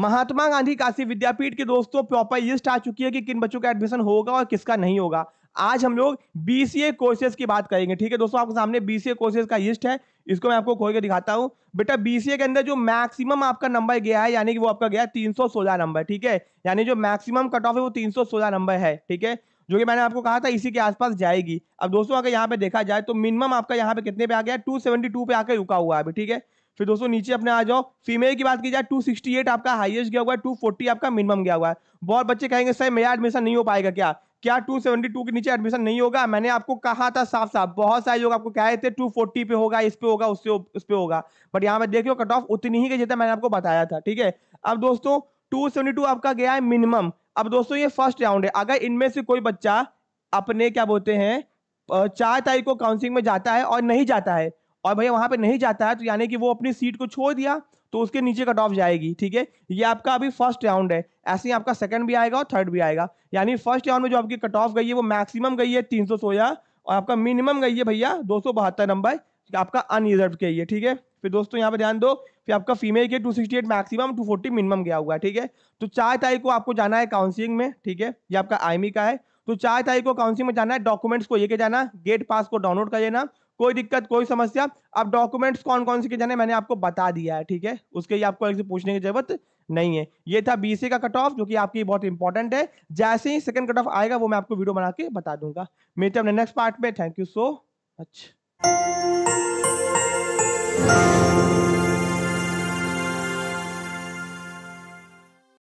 महात्मा गांधी काशी विद्यापीठ के दोस्तों proper list आ चुकी है कि किन बच्चों का एडमिशन होगा और किसका नहीं होगा आज हम लोग बीसीए कोर्सेज की बात करेंगे ठीक है दोस्तों आपके सामने बीसीए कोर्सेज का लिस्ट है इसको मैं आपको खोल के दिखाता हूँ बेटा बीसीए के अंदर जो मैक्सिमम आपका नंबर गया है यानी कि वो आपका गया तीन सौ सोलह नंबर ठीक है यानी जो मैक्सिमम कट ऑफ है वो तीन सौ सोलह नंबर है ठीक है जो कि मैंने आपको कहा था इसी के आसपास जाएगी अब दोस्तों अगर यहाँ पे देखा जाए तो मिनिमम आपका यहाँ पे कितने पे आ गया टू सेवेंटी टू पे आकर रुका हुआ है अभी ठीक है फिर दोस्तों नीचे अपने आ जाओ फीमेल की बात की जाए टू सिक्सटी एट आपका हाईएस्ट गया हुआ है फोर्टी आपका मिनिमम गया हुआ है बहुत बच्चे कहेंगे सर मेरा एडमिशन नहीं हो पाएगा क्या क्या टू सेवेंटी टू के नीचे एडमिशन नहीं होगा मैंने आपको कहा था साफ साफ बहुत सारे लोग आपको कहे थे टू फोर्टी पे होगा इस पे होगा उससे उस पर होगा बट यहाँ पे देखियो कट ऑफ उतनी ही जितना मैंने आपको बताया था ठीक है अब दोस्तों टू सेवेंटी टू आपका गया है मिनिमम अब दोस्तों ये फर्स्ट राउंड है अगर इनमें से कोई बच्चा अपने क्या बोलते हैं चार तारीख को काउंसिलिंग में जाता है और नहीं जाता है और भैया वहां पे नहीं जाता है तो यानी कि वो अपनी सीट को छोड़ दिया तो उसके नीचे कट ऑफ जाएगी ठीक है ये आपका अभी फर्स्ट राउंड है ऐसे ही आपका सेकंड भी आएगा और थर्ड भी आएगा यानी फर्स्ट राउंड में जो आपकी कट ऑफ गई है वो मैक्सिमम गई है तीन और आपका मिनिमम गई है भैया दो नंबर आपका अनरिजर्व के लिए ठीक है फिर दोस्तों यहाँ पे ध्यान दो फिर आपका फीमेल के 268 मैक्सिमम 240 मिनिमम गया हुआ है ठीक है तो चार तारीख को आपको जाना है काउंसिलिंग में ठीक है ये आपका आईमी का है तो चार तारीख को काउंसिलिंग में जाना है डॉक्यूमेंट्स को लेके जाना गेट पास को डाउनलोड कर लेना कोई दिक्कत कोई समस्या अब डॉक्यूमेंट्स कौन कौन से किए जाने मैंने आपको बता दिया है ठीक है उसके लिए आपको अलग से पूछने की जरूरत नहीं है ये था बीसी का कट ऑफ जो कि आपकी बहुत इंपॉर्टेंट है जैसे ही सेकंड कट ऑफ आएगा वो मैं आपको वीडियो बना के बता दूंगा मेरे अपने नेक्स्ट पार्ट में थैंक यू सो मच